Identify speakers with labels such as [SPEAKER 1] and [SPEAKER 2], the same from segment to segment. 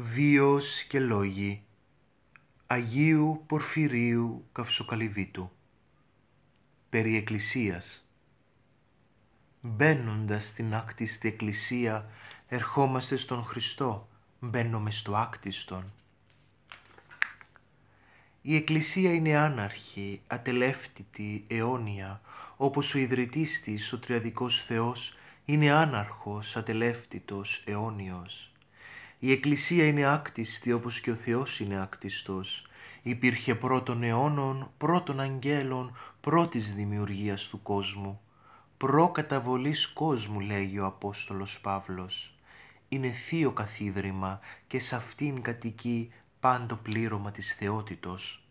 [SPEAKER 1] βίος και λόγοι Αγίου Πορφυρίου Καυσοκαλυβίτου περί εκκλησίας. Μπαίνοντας στην άκτιστη εκκλησία ερχόμαστε στον Χριστό, μπαίνουμε στο άκτιστον. Η εκκλησία είναι άναρχη, ατελεύτητη, αιώνια, όπως ο ιδρυτής της, ο Τριαδικός Θεός, είναι άναρχος, ατελεύτητος, αιώνιος. Η Εκκλησία είναι άκτιστη όπως και ο Θεός είναι άκτιστος. Υπήρχε πρώτων αιώνων, πρώτων αγγέλων, πρώτης δημιουργίας του κόσμου. Προκαταβολής κόσμου λέγει ο Απόστολος Παύλος. Είναι θείο καθίδρυμα και σε αυτήν κατοικεί πάντο πλήρωμα της θεότητος.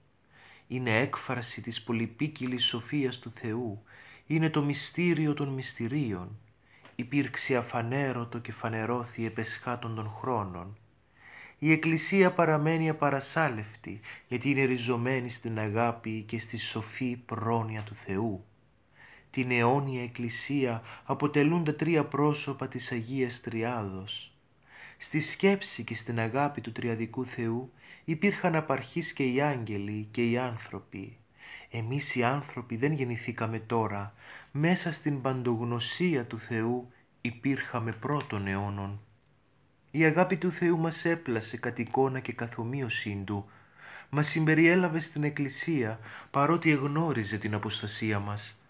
[SPEAKER 1] Είναι έκφραση της πολυπίκυλης σοφίας του Θεού. Είναι το μυστήριο των μυστηρίων υπήρξε αφανέρωτο και φανερώθη επεσχάτων των χρόνων. Η Εκκλησία παραμένει απαρασάλευτη γιατί είναι ριζωμένη στην αγάπη και στη σοφή πρόνοια του Θεού. Την αιώνια Εκκλησία αποτελούν τα τρία πρόσωπα της Αγίας Τριάδος. Στη σκέψη και στην αγάπη του Τριαδικού Θεού υπήρχαν απαρχής και οι άγγελοι και οι άνθρωποι εμείς οι άνθρωποι δεν γεννηθήκαμε τώρα, μέσα στην παντογνωσία του Θεού υπήρχαμε πρώτων αιώνων. Η αγάπη του Θεού μας έπλασε κατ' εικόνα και καθομοίωσή του, μας συμπεριέλαβε στην Εκκλησία παρότι εγνώριζε την αποστασία μας.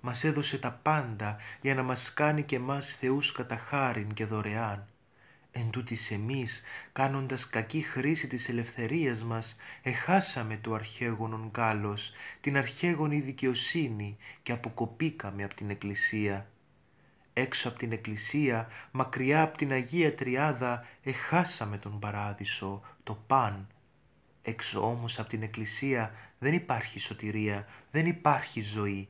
[SPEAKER 1] Μας έδωσε τα πάντα για να μας κάνει και μας θεούς κατά χάριν και δωρεάν. Εν τούτης εμείς, κάνοντας κακή χρήση της ελευθερίας μας, εχάσαμε το αρχαίγονον κάλος, την αρχαίγονη δικαιοσύνη και αποκοπήκαμε από την Εκκλησία. Έξω από την Εκκλησία, μακριά από την Αγία Τριάδα, εχάσαμε τον Παράδεισο, το Παν. Έξω όμως από την Εκκλησία δεν υπάρχει σωτηρία, δεν υπάρχει ζωή.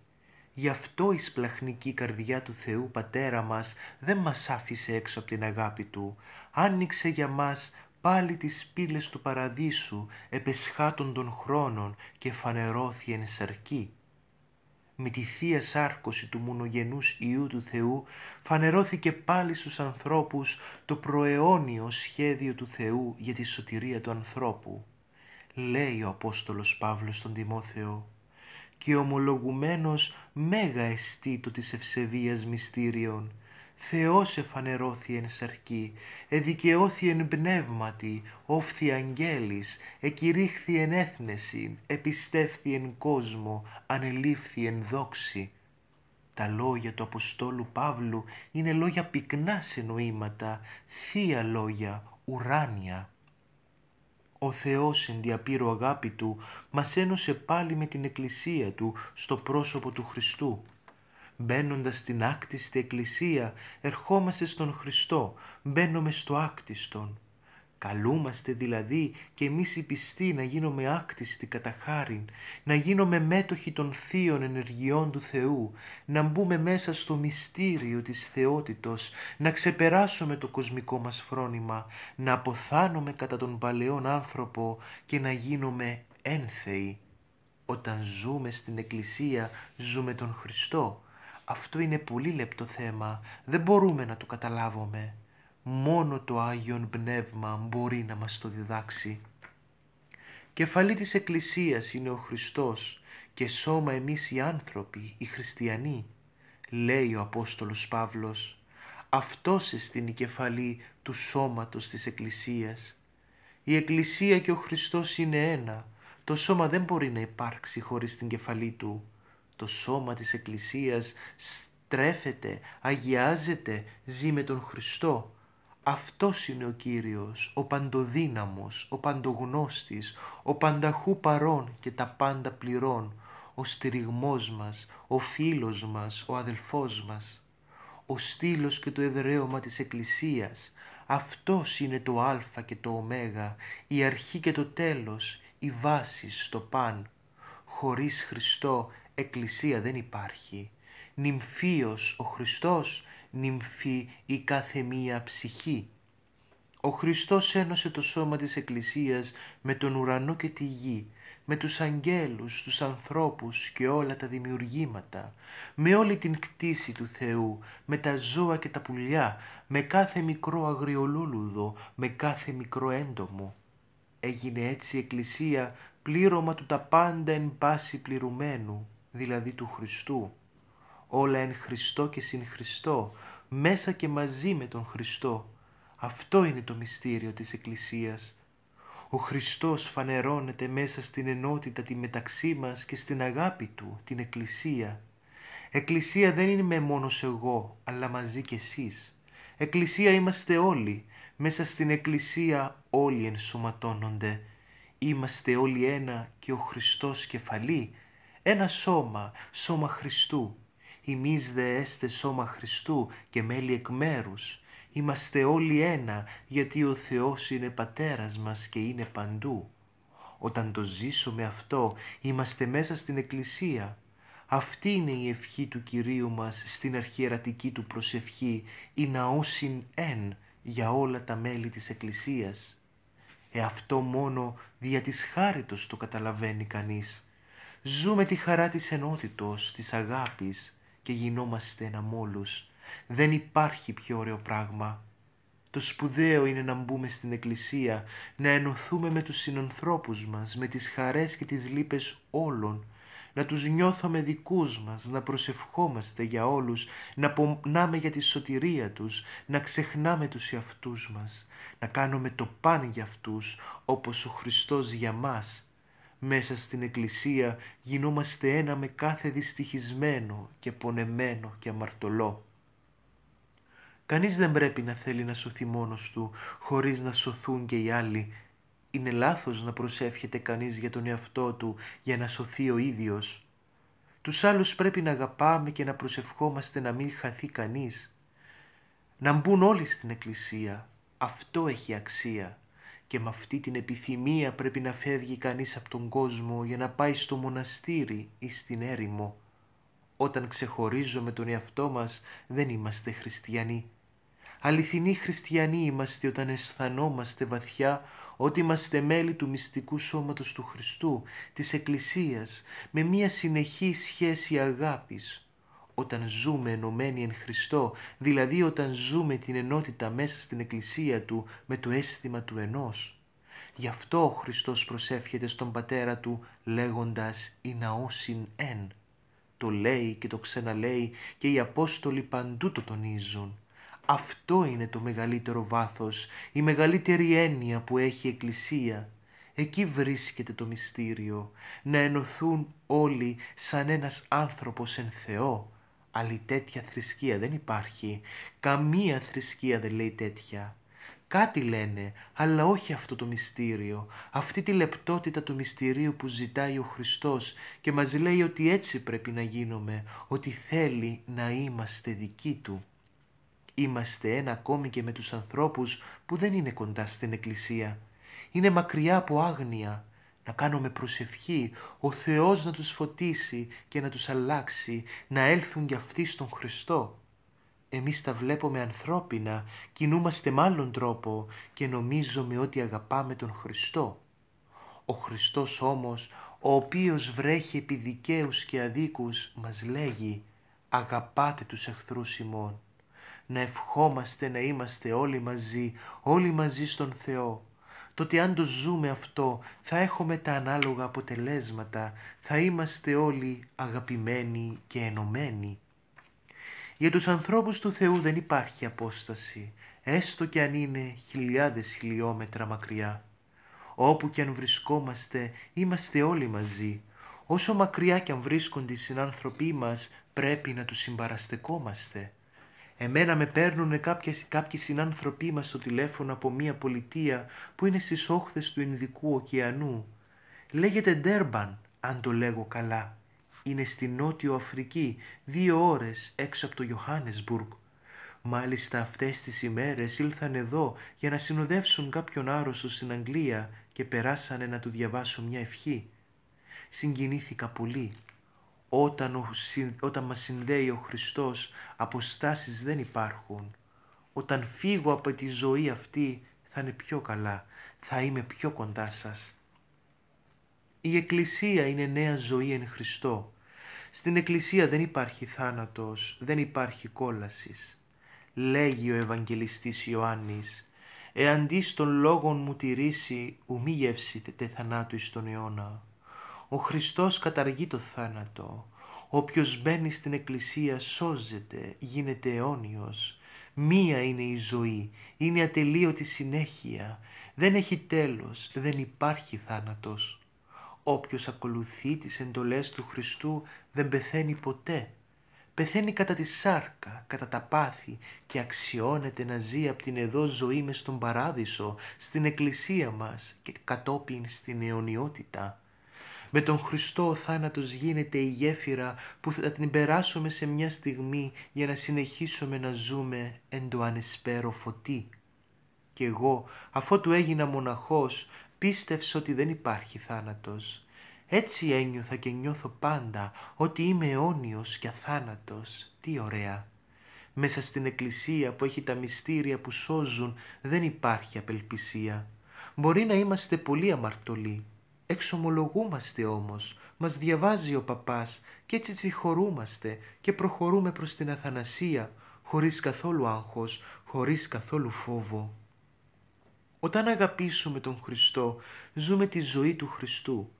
[SPEAKER 1] Γι' αυτό η σπλαχνική καρδιά του Θεού Πατέρα μας δεν μας άφησε έξω από την αγάπη Του. Άνοιξε για μας πάλι τις πύλες του παραδείσου, επεσχάτων των χρόνων και φανερώθη εν σαρκή. Με τη θεία σάρκωση του μονογενούς Ιού του Θεού φανερώθηκε πάλι στους ανθρώπους το προαιώνιο σχέδιο του Θεού για τη σωτηρία του ανθρώπου. Λέει ο Απόστολος Παύλος στον Τιμόθεο και ομολογουμένος μέγα αισθήτου της ευσεβίας μυστήριον. Θεός εφανερώθη εν σαρκή, εδικαιώθη εν πνεύματι, όφθη αγγέλης, εκηρύχθη εν έθνεση, επιστεύθη εν κόσμο, ανελήφθη εν δόξη. Τα λόγια του Αποστόλου Παύλου είναι λόγια πυκνά σε νοήματα, θεία λόγια, ουράνια. Ο Θεός εν διαπήρω αγάπη Του μας ένωσε πάλι με την Εκκλησία Του στο πρόσωπο του Χριστού. Μπαίνοντας στην άκτιστη Εκκλησία ερχόμαστε στον Χριστό, μπαίνουμε στο άκτιστον. Καλούμαστε δηλαδή και εμείς οι πιστοί να γίνομαι άκτιστοι κατά χάριν, να γίνομαι μέτοχοι των θείων ενεργειών του Θεού, να μπούμε μέσα στο μυστήριο της θεότητος, να ξεπεράσουμε το κοσμικό μας φρόνημα, να αποθάνομαι κατά τον παλαιόν άνθρωπο και να γίνομαι ένθεοι. Όταν ζούμε στην Εκκλησία ζούμε τον Χριστό. Αυτό είναι πολύ λεπτό θέμα, δεν μπορούμε να το καταλάβουμε μόνο το Άγιον Πνεύμα μπορεί να μας το διδάξει. Κεφαλή της Εκκλησίας είναι ο Χριστός και σώμα εμείς οι άνθρωποι, οι χριστιανοί, λέει ο Απόστολος Παύλος. Αυτός στην η κεφαλή του σώματος της Εκκλησίας. Η Εκκλησία και ο Χριστός είναι ένα. Το σώμα δεν μπορεί να υπάρξει χωρίς την κεφαλή του. Το σώμα της Εκκλησίας στρέφεται, αγιάζεται, ζει με τον Χριστό αυτός είναι ο Κύριος, ο παντοδύναμος, ο παντογνώστης, ο πανταχού παρών και τα πάντα πληρών, ο στηριγμός μας, ο φίλος μας, ο αδελφός μας, ο στήλος και το εδραίωμα της Εκκλησίας. Αυτός είναι το Α και το Ω, η αρχή και το τέλος, η βάση στο παν. Χωρίς Χριστό Εκκλησία δεν υπάρχει. Νυμφίος ο Χριστός νυμφή ή κάθε μία ψυχή. Ο Χριστός ένωσε το σώμα της Εκκλησίας με τον ουρανό και τη γη, με τους αγγέλους, τους ανθρώπους και όλα τα δημιουργήματα, με όλη την κτήση του Θεού, με τα ζώα και τα πουλιά, με κάθε μικρό αγριολούλουδο, με κάθε μικρό έντομο. Έγινε έτσι η Εκκλησία πλήρωμα του τα πάντα εν πάση πληρουμένου, δηλαδή του Χριστού όλα εν Χριστό και συν Χριστώ, μέσα και μαζί με τον Χριστό. Αυτό είναι το μυστήριο της Εκκλησίας. Ο Χριστός φανερώνεται μέσα στην ενότητα τη μεταξύ μας και στην αγάπη Του, την Εκκλησία. Εκκλησία δεν είμαι μόνος εγώ, αλλά μαζί κι εσείς. Εκκλησία είμαστε όλοι. Μέσα στην Εκκλησία όλοι ενσωματώνονται. Είμαστε όλοι ένα και ο Χριστός κεφαλή. Ένα σώμα, σώμα Χριστού. Ημείς δε έστε σώμα Χριστού και μέλη εκ μέρους. Είμαστε όλοι ένα, γιατί ο Θεός είναι Πατέρας μας και είναι παντού. Όταν το ζήσουμε αυτό, είμαστε μέσα στην Εκκλησία. Αυτή είναι η ευχή του Κυρίου μας στην αρχιερατική του προσευχή, η ναόσιν εν για όλα τα μέλη της Εκκλησίας. Ε, αυτό μόνο δια της χάριτος το καταλαβαίνει κανείς. Ζούμε τη χαρά της ενότητος, της αγάπης, και γινόμαστε ένα μόλους. Δεν υπάρχει πιο ωραίο πράγμα. Το σπουδαίο είναι να μπούμε στην εκκλησία, να ενωθούμε με τους συνανθρώπους μας, με τις χαρές και τις λύπες όλων, να τους νιώθουμε δικούς μας, να προσευχόμαστε για όλους, να πονάμε για τη σωτηρία τους, να ξεχνάμε τους εαυτούς μας, να κάνουμε το παν για αυτούς όπως ο Χριστός για μας, μέσα στην εκκλησία γινόμαστε ένα με κάθε δυστυχισμένο και πονεμένο και αμαρτωλό. Κανείς δεν πρέπει να θέλει να σωθεί μόνος του χωρίς να σωθούν και οι άλλοι. Είναι λάθος να προσεύχεται κανείς για τον εαυτό του για να σωθεί ο ίδιος. Τους άλλους πρέπει να αγαπάμε και να προσευχόμαστε να μην χαθεί κανείς. Να μπουν όλοι στην εκκλησία. Αυτό έχει αξία και με αυτή την επιθυμία πρέπει να φεύγει κανείς από τον κόσμο για να πάει στο μοναστήρι ή στην έρημο. Όταν ξεχωρίζουμε τον εαυτό μας δεν είμαστε χριστιανοί. Αληθινοί χριστιανοί είμαστε όταν αισθανόμαστε βαθιά ότι είμαστε μέλη του μυστικού σώματος του Χριστού, της Εκκλησίας, με μία συνεχή σχέση αγάπης, όταν ζούμε ενωμένοι εν Χριστώ, δηλαδή όταν ζούμε την ενότητα μέσα στην Εκκλησία Του με το αίσθημα του ενός. Γι' αυτό ο Χριστός προσεύχεται στον Πατέρα Του λέγοντας «Η ναόσιν εν». Το λέει και το ξαναλέει και οι Απόστολοι παντού το τονίζουν. Αυτό είναι το μεγαλύτερο βάθος, η μεγαλύτερη έννοια που έχει η Εκκλησία. Εκεί βρίσκεται το μυστήριο, να ενωθούν όλοι σαν ένας άνθρωπος εν Θεό, άλλη τέτοια θρησκεία δεν υπάρχει. Καμία θρησκεία δεν λέει τέτοια. Κάτι λένε, αλλά όχι αυτό το μυστήριο, αυτή τη λεπτότητα του μυστηρίου που ζητάει ο Χριστός και μας λέει ότι έτσι πρέπει να γίνομαι, ότι θέλει να είμαστε δικοί Του. Είμαστε ένα ακόμη και με τους ανθρώπους που δεν είναι κοντά στην Εκκλησία. Είναι μακριά από άγνοια, να με προσευχή, ο Θεός να τους φωτίσει και να τους αλλάξει, να έλθουν κι αυτοί στον Χριστό. Εμείς τα βλέπουμε ανθρώπινα, κινούμαστε με άλλον τρόπο και νομίζουμε ότι αγαπάμε τον Χριστό. Ο Χριστός όμως, ο οποίος βρέχει επί δικαίους και αδίκους, μας λέγει «Αγαπάτε τους εχθρούς ημών». Να ευχόμαστε να είμαστε όλοι μαζί, όλοι μαζί στον Θεό, τότε αν το ζούμε αυτό θα έχουμε τα ανάλογα αποτελέσματα, θα είμαστε όλοι αγαπημένοι και ενωμένοι. Για τους ανθρώπους του Θεού δεν υπάρχει απόσταση, έστω και αν είναι χιλιάδες χιλιόμετρα μακριά. Όπου και αν βρισκόμαστε, είμαστε όλοι μαζί. Όσο μακριά και αν βρίσκονται οι συνάνθρωποι μας, πρέπει να τους συμπαραστεκόμαστε. Εμένα με παίρνουν κάποιες, κάποιοι συνάνθρωποι μας στο τηλέφωνο από μια πολιτεία που είναι στις όχθες του Ινδικού ωκεανού. Λέγεται Ντέρμπαν, αν το λέγω καλά. Είναι στη Νότιο Αφρική, δύο ώρες έξω από το Ιωάννεσμπουργκ. Μάλιστα αυτές τις ημέρες ήλθαν εδώ για να συνοδεύσουν κάποιον άρρωστο στην Αγγλία και περάσανε να του διαβάσω μια ευχή. Συγκινήθηκα πολύ όταν, ο, όταν μας συνδέει ο Χριστός, αποστάσεις δεν υπάρχουν. Όταν φύγω από τη ζωή αυτή θα είναι πιο καλά, θα είμαι πιο κοντά σας. Η Εκκλησία είναι νέα ζωή εν Χριστώ. Στην Εκκλησία δεν υπάρχει θάνατος, δεν υπάρχει κόλασης. Λέγει ο Ευαγγελιστής Ιωάννης, «Εαντί των λόγων μου τηρήσει, ου μη τε θανάτου εις τον αιώνα». Ο Χριστός καταργεί το θάνατο. Όποιος μπαίνει στην εκκλησία σώζεται, γίνεται αιώνιος. Μία είναι η ζωή, είναι ατελείωτη συνέχεια. Δεν έχει τέλος, δεν υπάρχει θάνατος. Όποιος ακολουθεί τις εντολές του Χριστού δεν πεθαίνει ποτέ. Πεθαίνει κατά τη σάρκα, κατά τα πάθη και αξιώνεται να ζει από την εδώ ζωή μες στον παράδεισο, στην εκκλησία μας και κατόπιν στην αιωνιότητα. Με τον Χριστό ο θάνατος γίνεται η γέφυρα που θα την περάσουμε σε μια στιγμή για να συνεχίσουμε να ζούμε εν το ανεσπέρο φωτί. Κι εγώ, αφού του έγινα μοναχός, πίστευσα ότι δεν υπάρχει θάνατος. Έτσι ένιωθα και νιώθω πάντα ότι είμαι αιώνιος και αθάνατος. Τι ωραία! Μέσα στην εκκλησία που έχει τα μυστήρια που σώζουν δεν υπάρχει απελπισία. Μπορεί να είμαστε πολύ αμαρτωλοί, Εξομολογούμαστε όμως, μας διαβάζει ο παπάς και έτσι τσιχωρούμαστε και προχωρούμε προς την αθανασία, χωρίς καθόλου άγχος, χωρίς καθόλου φόβο. Όταν αγαπήσουμε τον Χριστό, ζούμε τη ζωή του Χριστού.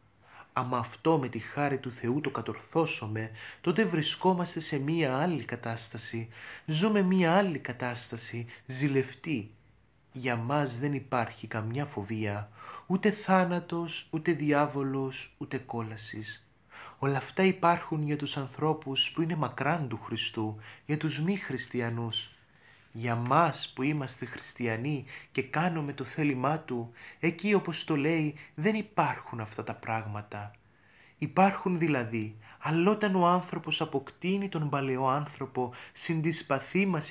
[SPEAKER 1] Αμα αυτό με τη χάρη του Θεού το κατορθώσουμε, τότε βρισκόμαστε σε μία άλλη κατάσταση. Ζούμε μία άλλη κατάσταση, ζηλευτή, για μας δεν υπάρχει καμιά φοβία, ούτε θάνατος, ούτε διάβολος, ούτε κόλασης. Όλα αυτά υπάρχουν για τους ανθρώπους που είναι μακράν του Χριστού, για τους μη χριστιανούς. Για μας που είμαστε χριστιανοί και κάνουμε το θέλημά Του, εκεί όπως το λέει δεν υπάρχουν αυτά τα πράγματα. Υπάρχουν δηλαδή, αλλά όταν ο άνθρωπος αποκτείνει τον παλαιό άνθρωπο συν τις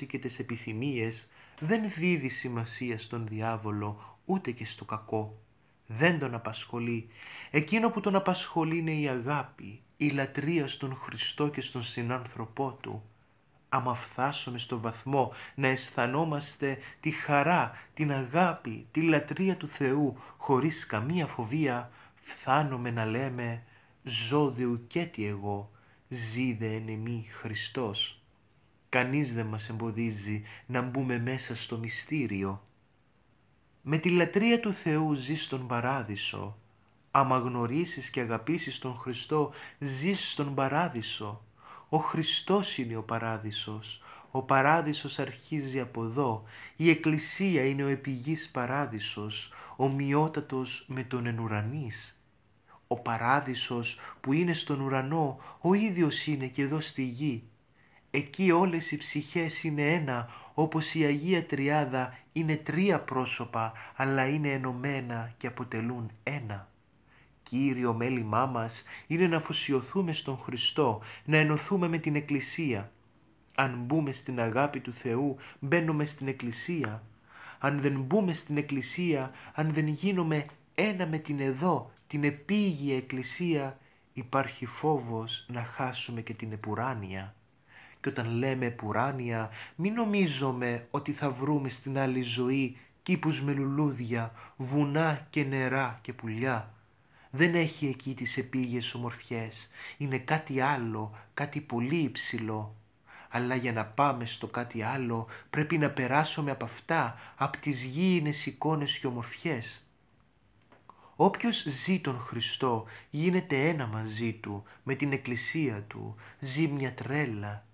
[SPEAKER 1] και τις επιθυμίες, δεν δίδει σημασία στον διάβολο ούτε και στο κακό. Δεν τον απασχολεί. Εκείνο που τον απασχολεί είναι η αγάπη, η λατρεία στον Χριστό και στον συνάνθρωπό Του. Άμα φτάσουμε στο βαθμό να αισθανόμαστε τη χαρά, την αγάπη, τη λατρεία του Θεού χωρίς καμία φοβία, φθάνομαι να λέμε και τι εγώ, ζήδε εν εμεί Χριστός». Κανείς δεν μας εμποδίζει να μπούμε μέσα στο μυστήριο. Με τη λατρεία του Θεού ζεις στον παράδεισο. Άμα γνωρίσεις και αγαπήσεις τον Χριστό, ζεις στον παράδεισο. Ο Χριστός είναι ο παράδεισος. Ο παράδεισος αρχίζει από εδώ. Η Εκκλησία είναι ο επιγής παράδεισος, ομοιότατος με τον εν Ο παράδεισος που είναι στον ουρανό, ο ίδιος είναι και εδώ στη γη. Εκεί όλες οι ψυχές είναι ένα, όπως η Αγία Τριάδα είναι τρία πρόσωπα, αλλά είναι ενωμένα και αποτελούν ένα. Κύριο μέλημά μας είναι να αφοσιωθούμε στον Χριστό, να ενωθούμε με την Εκκλησία. Αν μπούμε στην αγάπη του Θεού, μπαίνουμε στην Εκκλησία. Αν δεν μπούμε στην Εκκλησία, αν δεν γίνομαι ένα με την εδώ, την επίγεια Εκκλησία, υπάρχει φόβος να χάσουμε και την επουράνια» και όταν λέμε πουράνια μην νομίζουμε ότι θα βρούμε στην άλλη ζωή κήπους με λουλούδια, βουνά και νερά και πουλιά. Δεν έχει εκεί τις επίγειες ομορφιές, είναι κάτι άλλο, κάτι πολύ υψηλό. Αλλά για να πάμε στο κάτι άλλο πρέπει να περάσουμε από αυτά, από τις γήινες εικόνες και ομορφιές. Όποιος ζει τον Χριστό γίνεται ένα μαζί του, με την εκκλησία του, ζει μια τρέλα,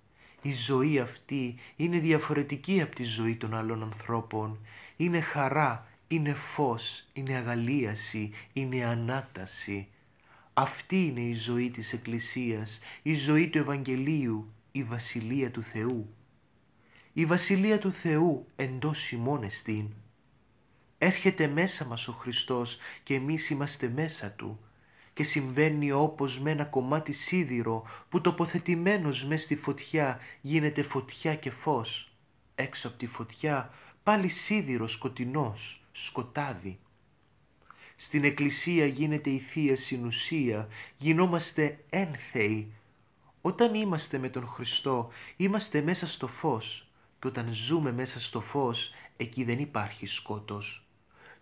[SPEAKER 1] η ζωή αυτή είναι διαφορετική από τη ζωή των άλλων ανθρώπων. Είναι χαρά, είναι φως, είναι αγαλίαση, είναι ανάταση. Αυτή είναι η ζωή της Εκκλησίας, η ζωή του Ευαγγελίου, η Βασιλεία του Θεού. Η Βασιλεία του Θεού εντός ημών εστίν. Έρχεται μέσα μας ο Χριστός και εμείς είμαστε μέσα Του και συμβαίνει όπως με ένα κομμάτι σίδηρο που τοποθετημένος μες στη φωτιά γίνεται φωτιά και φως. Έξω από τη φωτιά πάλι σίδηρο σκοτεινός, σκοτάδι. Στην εκκλησία γίνεται η Θεία Συνουσία, γινόμαστε ένθεοι. Όταν είμαστε με τον Χριστό, είμαστε μέσα στο φως και όταν ζούμε μέσα στο φως, εκεί δεν υπάρχει σκότος.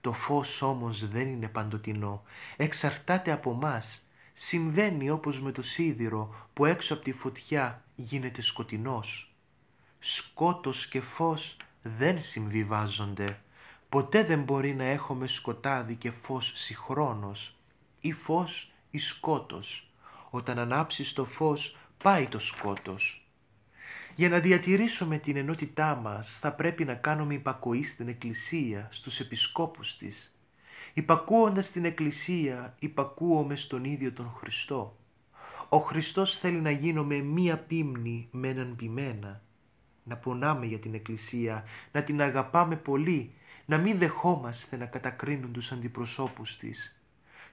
[SPEAKER 1] Το φως όμως δεν είναι παντοτινό. Εξαρτάται από μας. Συμβαίνει όπως με το σίδηρο που έξω από τη φωτιά γίνεται σκοτεινός. Σκότος και φως δεν συμβιβάζονται. Ποτέ δεν μπορεί να έχουμε σκοτάδι και φως συγχρόνως. Ή φως ή σκότος. Όταν ανάψεις το φως πάει το σκότος. Για να διατηρήσουμε την ενότητά μας θα πρέπει να κάνουμε υπακοή στην Εκκλησία, στους επισκόπους της. Υπακούοντας την Εκκλησία υπακούομαι στον ίδιο τον Χριστό. Ο Χριστός θέλει να γίνομαι μία πίμνη με έναν Να πονάμε για την Εκκλησία, να την αγαπάμε πολύ, να μην δεχόμαστε να κατακρίνουν τους αντιπροσώπους της.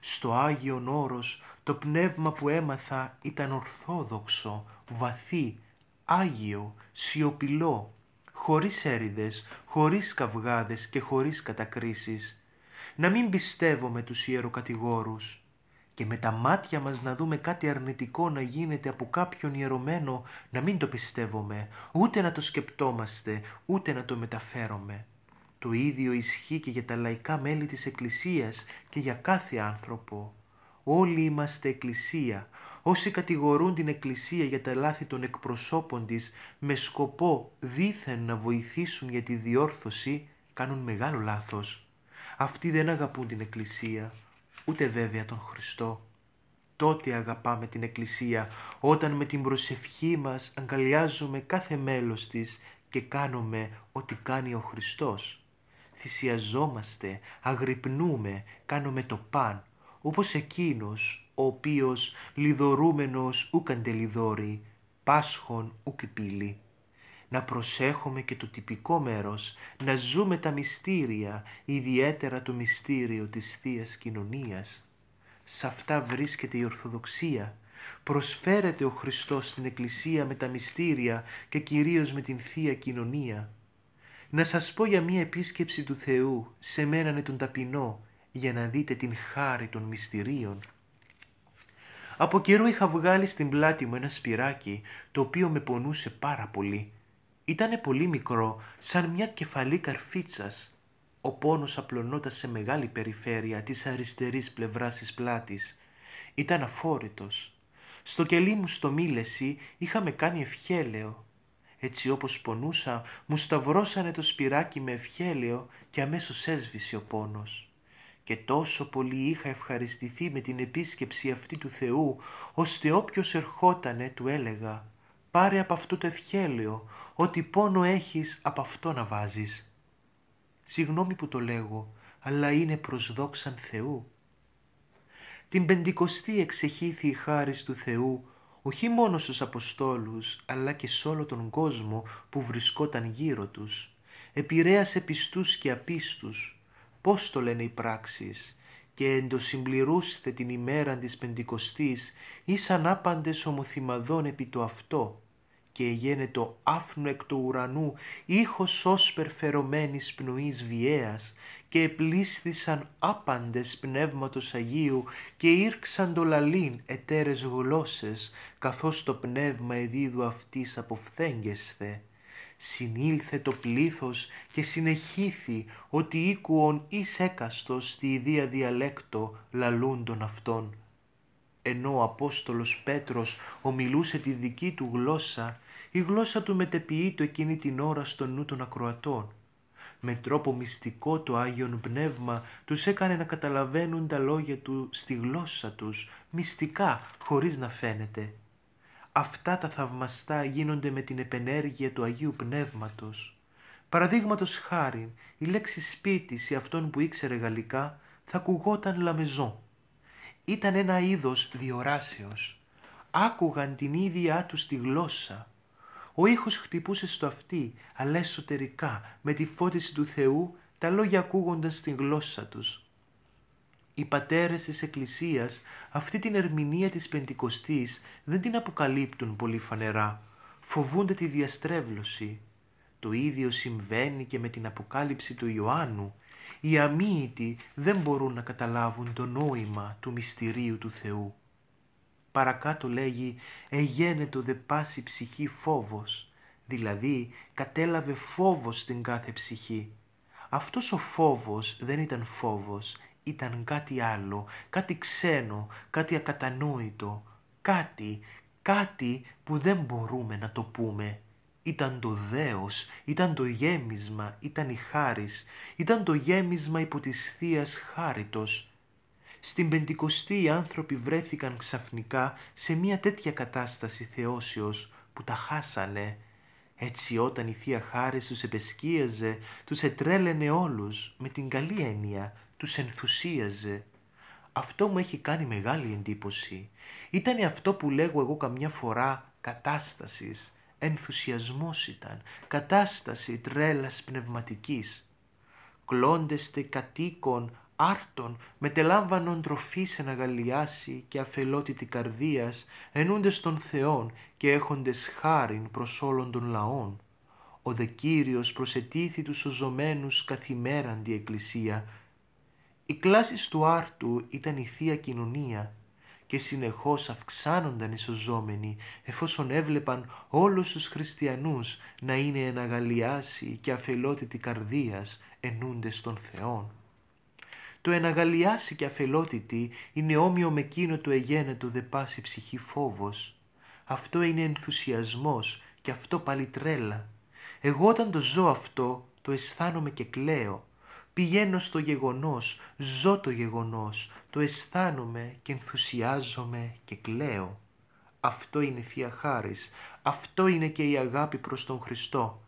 [SPEAKER 1] Στο Άγιον Όρος το πνεύμα που έμαθα ήταν ορθόδοξο, βαθύ, άγιο, σιωπηλό, χωρίς έριδες, χωρίς καυγάδες και χωρίς κατακρίσεις. Να μην με τους ιεροκατηγόρους και με τα μάτια μας να δούμε κάτι αρνητικό να γίνεται από κάποιον ιερωμένο να μην το πιστεύουμε, ούτε να το σκεπτόμαστε, ούτε να το μεταφέρομαι. Το ίδιο ισχύει και για τα λαϊκά μέλη της Εκκλησίας και για κάθε άνθρωπο. Όλοι είμαστε Εκκλησία, όσοι κατηγορούν την Εκκλησία για τα λάθη των εκπροσώπων της με σκοπό δήθεν να βοηθήσουν για τη διόρθωση, κάνουν μεγάλο λάθος. Αυτοί δεν αγαπούν την Εκκλησία, ούτε βέβαια τον Χριστό. Τότε αγαπάμε την Εκκλησία, όταν με την προσευχή μας αγκαλιάζουμε κάθε μέλος της και κάνουμε ό,τι κάνει ο Χριστός. Θυσιαζόμαστε, αγρυπνούμε, κάνουμε το παν, όπως εκείνος ο οποίος λιδωρούμενος ούκαντε λιδώρει, πάσχον ούκ πύλη. Να προσέχουμε και το τυπικό μέρος, να ζούμε τα μυστήρια, ιδιαίτερα το μυστήριο της θείας Κοινωνίας. Σε αυτά βρίσκεται η Ορθοδοξία. Προσφέρεται ο Χριστός στην Εκκλησία με τα μυστήρια και κυρίως με την Θεία Κοινωνία. Να σας πω για μία επίσκεψη του Θεού σε μένανε τον ταπεινό για να δείτε την χάρη των μυστηρίων. Από καιρό είχα βγάλει στην πλάτη μου ένα σπυράκι, το οποίο με πονούσε πάρα πολύ. Ήτανε πολύ μικρό, σαν μια κεφαλή καρφίτσας. Ο πόνος απλωνόταν σε μεγάλη περιφέρεια της αριστερής πλευράς της πλάτης. Ήταν αφόρητος. Στο κελί μου στο μήλεση είχαμε κάνει ευχέλαιο. Έτσι όπως πονούσα, μου σταυρώσανε το σπυράκι με ευχέλαιο και αμέσως έσβησε ο πόνος και τόσο πολύ είχα ευχαριστηθεί με την επίσκεψη αυτή του Θεού, ώστε όποιος ερχότανε του έλεγα «Πάρε από αυτό το ευχέλαιο, ότι πόνο έχεις από αυτό να βάζεις». Συγγνώμη που το λέγω, αλλά είναι προς δόξαν Θεού. Την Πεντηκοστή εξεχήθη η χάρις του Θεού, όχι μόνος στους Αποστόλους, αλλά και σε όλο τον κόσμο που βρισκόταν γύρω τους. Επηρέασε πιστούς και απίστους, πώς το λένε οι πράξεις και εντοσυμπληρούσθε την ημέραν της Πεντηκοστής ήσαν άπαντες ομοθυμαδών επί το αυτό και το άφνου εκ του ουρανού ήχος ως περφερωμένης πνοής βιέας και επλήσθησαν άπαντες πνεύματος Αγίου και ήρξαν το λαλήν ετέρες γλώσσες καθώς το πνεύμα εδίδου αυτής αποφθέγγεσθε συνήλθε το πλήθος και συνεχήθη ότι οίκουον εις έκαστος στη ιδία διαλέκτο λαλούν των αυτών. Ενώ ο Απόστολος Πέτρος ομιλούσε τη δική του γλώσσα, η γλώσσα του το εκείνη την ώρα στο νου των ακροατών. Με τρόπο μυστικό το Άγιον Πνεύμα τους έκανε να καταλαβαίνουν τα λόγια του στη γλώσσα τους, μυστικά, χωρίς να φαίνεται Αυτά τα θαυμαστά γίνονται με την επενέργεια του Αγίου Πνεύματος. Παραδείγματος χάρη, η λέξη σπίτι σε αυτόν που ήξερε γαλλικά θα ακουγόταν λαμεζό. Ήταν ένα είδος διοράσεως. Άκουγαν την ίδια του τη γλώσσα. Ο ήχος χτυπούσε στο αυτί, αλλά εσωτερικά, με τη φώτιση του Θεού, τα λόγια ακούγονταν στη γλώσσα τους οι πατέρες της Εκκλησίας αυτή την ερμηνεία της Πεντηκοστής δεν την αποκαλύπτουν πολύ φανερά. Φοβούνται τη διαστρέβλωση. Το ίδιο συμβαίνει και με την αποκάλυψη του Ιωάννου. Οι αμύητοι δεν μπορούν να καταλάβουν το νόημα του μυστηρίου του Θεού. Παρακάτω λέγει «Εγένετο δε πάση ψυχή φόβος», δηλαδή κατέλαβε φόβος στην κάθε ψυχή. Αυτός ο φόβος δεν ήταν φόβος, ήταν κάτι άλλο, κάτι ξένο, κάτι ακατανόητο, κάτι, κάτι που δεν μπορούμε να το πούμε. Ήταν το δέος, ήταν το γέμισμα, ήταν η χάρις, ήταν το γέμισμα υπό της Θείας Χάριτος. Στην Πεντηκοστή οι άνθρωποι βρέθηκαν ξαφνικά σε μια τέτοια κατάσταση θεώσεως που τα χάσανε. Έτσι όταν η Θεία Χάρις τους επεσκίαζε, τους ετρέλαινε όλους με την καλή έννοια τους ενθουσίαζε. Αυτό μου έχει κάνει μεγάλη εντύπωση. Ήταν αυτό που λέγω εγώ καμιά φορά κατάστασης, ενθουσιασμός ήταν, κατάσταση τρέλας πνευματικής. τε κατοίκων, άρτων, μετελάμβανον τροφή σε αγαλιάσει και αφελότητη καρδίας, ενούντες των Θεών και έχοντες χάριν προς όλων των λαών. Ο δε Κύριος προσετήθη τους οζωμένους καθημέραν τη Εκκλησία, οι κλάσεις του άρτου ήταν η θεία κοινωνία και συνεχώς αυξάνονταν οι σωζόμενοι εφόσον έβλεπαν όλους τους χριστιανούς να είναι εναγαλιάσι και αφελότητη καρδίας ενούντες των Θεών. Το εναγαλιάσι και αφελότητη είναι όμοιο με εκείνο το εγένετο δε πάση ψυχή φόβος. Αυτό είναι ενθουσιασμός και αυτό πάλι τρέλα. Εγώ όταν το ζω αυτό το αισθάνομαι και κλαίω Πηγαίνω στο γεγονός, ζω το γεγονός, το αισθάνομαι και ενθουσιάζομαι και κλαίω. Αυτό είναι η Θεία Χάρις, αυτό είναι και η αγάπη προς τον Χριστό.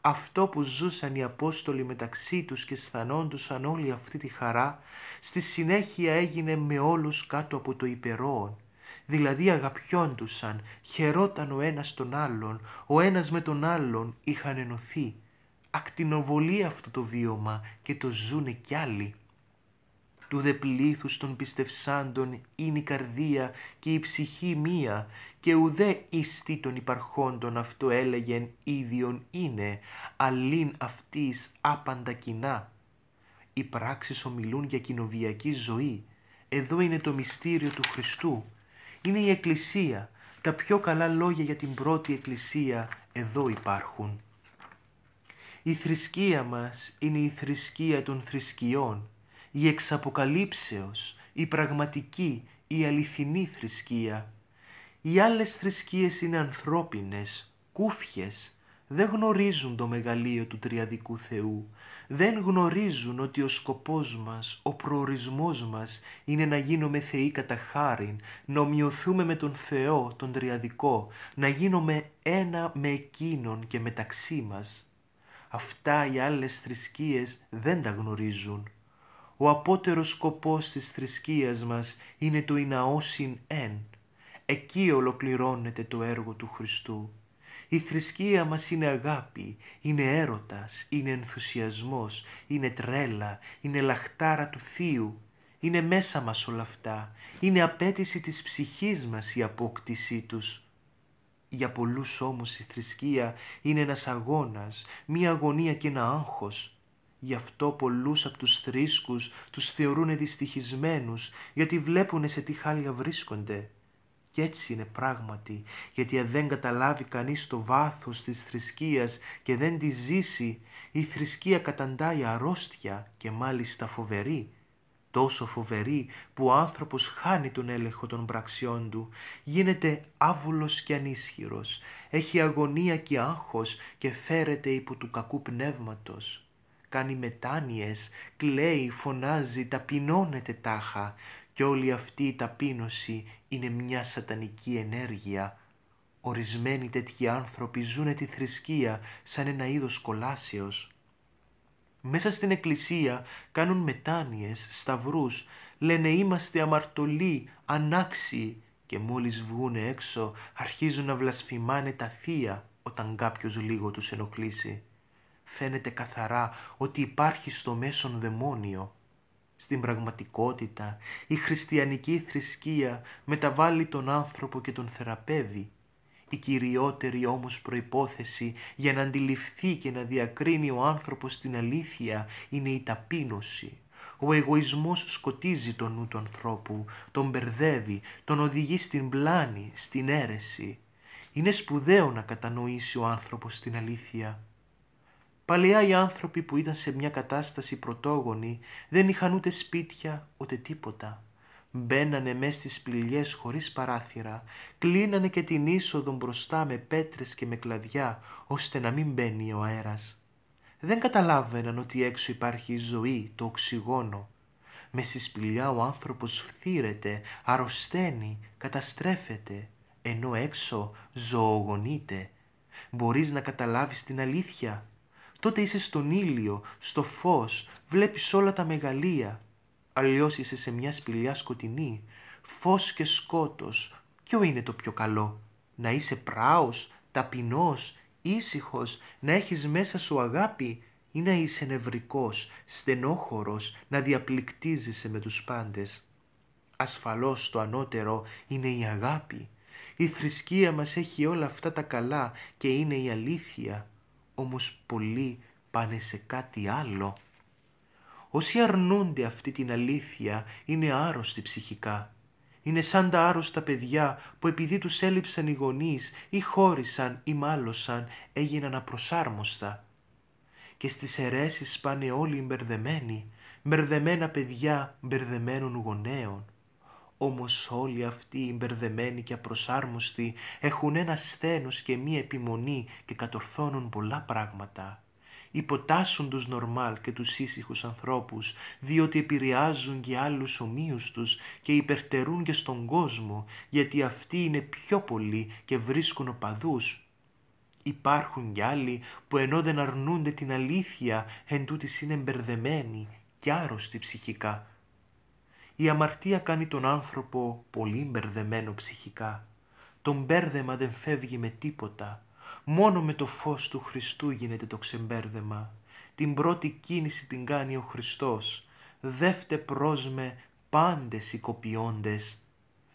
[SPEAKER 1] Αυτό που ζούσαν οι Απόστολοι μεταξύ τους και αισθανόντουσαν όλη αυτή τη χαρά, στη συνέχεια έγινε με όλους κάτω από το υπερόον. Δηλαδή αγαπιόντουσαν, χαιρόταν ο ένας τον άλλον, ο ένας με τον άλλον είχαν ενωθεί ακτινοβολεί αυτό το βίωμα και το ζούνε κι άλλοι. Του δε πλήθους των πιστευσάντων είναι η καρδία και η ψυχή μία και ουδέ ιστή των υπαρχόντων αυτό έλεγεν ίδιον είναι, αλλήν αυτής άπαντα κοινά. Οι πράξεις ομιλούν για κοινοβιακή ζωή. Εδώ είναι το μυστήριο του Χριστού. Είναι η Εκκλησία. Τα πιο καλά λόγια για την πρώτη Εκκλησία εδώ υπάρχουν. Η θρησκεία μας είναι η θρησκεία των θρησκειών, η εξαποκαλύψεως, η πραγματική, η αληθινή θρησκεία. Οι άλλες θρησκείες είναι ανθρώπινες, κούφιες, δεν γνωρίζουν το μεγαλείο του Τριαδικού Θεού, δεν γνωρίζουν ότι ο σκοπός μας, ο προορισμός μας είναι να γίνουμε θεοί κατά χάριν, να ομοιωθούμε με τον Θεό, τον Τριαδικό, να γίνουμε ένα με Εκείνον και μεταξύ μας. Αυτά οι άλλες θρησκείες δεν τα γνωρίζουν. Ο απότερος σκοπός της θρησκείας μας είναι το «Ιναώσιν εν». Εκεί ολοκληρώνεται το έργο του Χριστού. Η θρησκεία μας είναι αγάπη, είναι έρωτας, είναι ενθουσιασμός, είναι τρέλα, είναι λαχτάρα του Θείου. Είναι μέσα μας όλα αυτά. Είναι απέτηση της ψυχής μας η απόκτησή τους. Για πολλούς όμως η θρησκεία είναι ένας αγώνας, μία αγωνία και ένα άγχος. Γι' αυτό πολλούς από τους θρήσκους τους θεωρούν δυστυχισμένους, γιατί βλέπουν σε τι χάλια βρίσκονται. Κι έτσι είναι πράγματι, γιατί αν δεν καταλάβει κανείς το βάθος της θρησκείας και δεν τη ζήσει, η θρησκεία καταντάει αρρώστια και μάλιστα φοβερή, τόσο φοβερή που ο άνθρωπος χάνει τον έλεγχο των πραξιών του, γίνεται άβουλος και ανίσχυρος, έχει αγωνία και άγχος και φέρεται υπό του κακού πνεύματος. Κάνει μετάνοιες, κλαίει, φωνάζει, ταπεινώνεται τάχα και όλη αυτή η ταπείνωση είναι μια σατανική ενέργεια. Ορισμένοι τέτοιοι άνθρωποι ζούνε τη θρησκεία σαν ένα είδος κολάσεως μέσα στην εκκλησία κάνουν μετάνοιες, σταυρούς, λένε είμαστε αμαρτωλοί, ανάξιοι και μόλις βγούνε έξω αρχίζουν να βλασφημάνε τα θεία όταν κάποιος λίγο τους ενοχλήσει. Φαίνεται καθαρά ότι υπάρχει στο μέσον δαιμόνιο. Στην πραγματικότητα η χριστιανική θρησκεία μεταβάλλει τον άνθρωπο και τον θεραπεύει η κυριότερη όμως προϋπόθεση για να αντιληφθεί και να διακρίνει ο άνθρωπος την αλήθεια είναι η ταπείνωση. Ο εγωισμός σκοτίζει τον νου του ανθρώπου, τον μπερδεύει, τον οδηγεί στην πλάνη, στην αίρεση. Είναι σπουδαίο να κατανοήσει ο άνθρωπος την αλήθεια. Παλαιά οι άνθρωποι που ήταν σε μια κατάσταση πρωτόγονη δεν είχαν ούτε σπίτια ούτε τίποτα. Μπαίνανε μέσα στις πληγές χωρίς παράθυρα, κλείνανε και την είσοδο μπροστά με πέτρες και με κλαδιά, ώστε να μην μπαίνει ο αέρας. Δεν καταλάβαιναν ότι έξω υπάρχει η ζωή, το οξυγόνο. Μες στη σπηλιά ο άνθρωπος φθύρεται, αρρωσταίνει, καταστρέφεται, ενώ έξω ζωογονείται. Μπορείς να καταλάβεις την αλήθεια. Τότε είσαι στον ήλιο, στο φως, βλέπεις όλα τα μεγαλεία, αλλιώς είσαι σε μια σπηλιά σκοτεινή, φως και σκότος, ποιο είναι το πιο καλό, να είσαι πράος, ταπεινός, ήσυχος, να έχεις μέσα σου αγάπη ή να είσαι νευρικός, στενόχωρος, να διαπληκτίζεσαι με τους πάντες. Ασφαλώς το ανώτερο είναι η αγάπη. Η θρησκεία μας έχει όλα αυτά τα καλά και είναι η αλήθεια, όμως πολλοί πάνε σε κάτι άλλο. Όσοι αρνούνται αυτή την αλήθεια είναι άρρωστοι ψυχικά. Είναι σαν τα άρρωστα παιδιά που επειδή τους έλειψαν οι γονείς ή χώρισαν ή μάλωσαν έγιναν απροσάρμοστα. Και στις αιρέσεις πάνε όλοι μπερδεμένοι, μπερδεμένα παιδιά μπερδεμένων γονέων. Όμως όλοι αυτοί οι μπερδεμένοι και απροσάρμοστοι έχουν ένα σθένος και μία επιμονή και κατορθώνουν πολλά πράγματα υποτάσσουν τους νορμάλ και τους ήσυχους ανθρώπους, διότι επηρεάζουν και άλλους ομοίους τους και υπερτερούν και στον κόσμο, γιατί αυτοί είναι πιο πολλοί και βρίσκουν οπαδούς. Υπάρχουν κι άλλοι που ενώ δεν αρνούνται την αλήθεια, εν είναι μπερδεμένοι και άρρωστοι ψυχικά. Η αμαρτία κάνει τον άνθρωπο πολύ μπερδεμένο ψυχικά. Τον μπέρδεμα δεν φεύγει με τίποτα Μόνο με το φως του Χριστού γίνεται το ξεμπέρδεμα. Την πρώτη κίνηση την κάνει ο Χριστός. Δεύτε πρόσμε πάντες οικοποιώντες.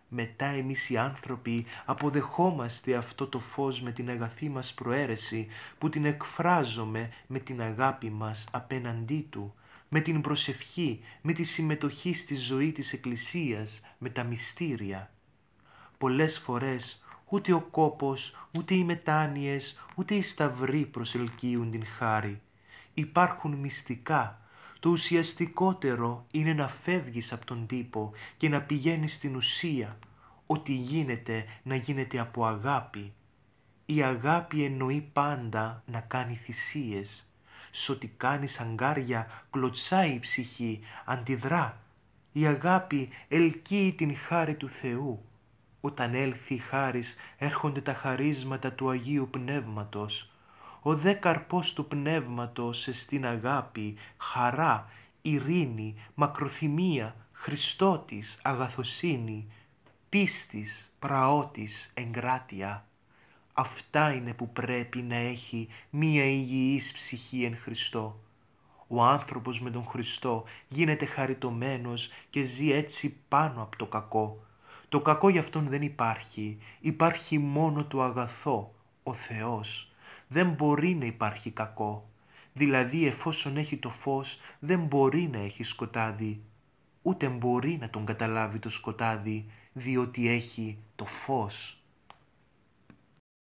[SPEAKER 1] Μετά εμείς οι άνθρωποι αποδεχόμαστε αυτό το φως με την αγαθή μας προαίρεση που την εκφράζομαι με την αγάπη μας απέναντί του, με την προσευχή, με τη συμμετοχή στη ζωή της Εκκλησίας, με τα μυστήρια. Πολλές φορές ούτε ο κόπος, ούτε οι μετάνοιες, ούτε οι σταυροί προσελκύουν την χάρη. Υπάρχουν μυστικά. Το ουσιαστικότερο είναι να φεύγεις από τον τύπο και να πηγαίνεις στην ουσία. Ό,τι γίνεται να γίνεται από αγάπη. Η αγάπη εννοεί πάντα να κάνει θυσίες. Σ' ό,τι κάνει αγκάρια κλωτσάει η ψυχή, αντιδρά. Η αγάπη ελκύει την χάρη του Θεού. Όταν έλθει η χάρις έρχονται τα χαρίσματα του Αγίου Πνεύματος. Ο δε καρπός του Πνεύματος στην αγάπη, χαρά, ειρήνη, μακροθυμία, Χριστότης, αγαθοσύνη, πίστης, πραότης, εγκράτεια. Αυτά είναι που πρέπει να έχει μία υγιής ψυχή εν Χριστώ. Ο άνθρωπος με τον Χριστό γίνεται χαριτωμένος και ζει έτσι πάνω από το κακό. Το κακό για αυτόν δεν υπάρχει, υπάρχει μόνο το αγαθό, ο Θεός. Δεν μπορεί να υπάρχει κακό, δηλαδή εφόσον έχει το φως δεν μπορεί να έχει σκοτάδι, ούτε μπορεί να τον καταλάβει το σκοτάδι, διότι έχει το φως.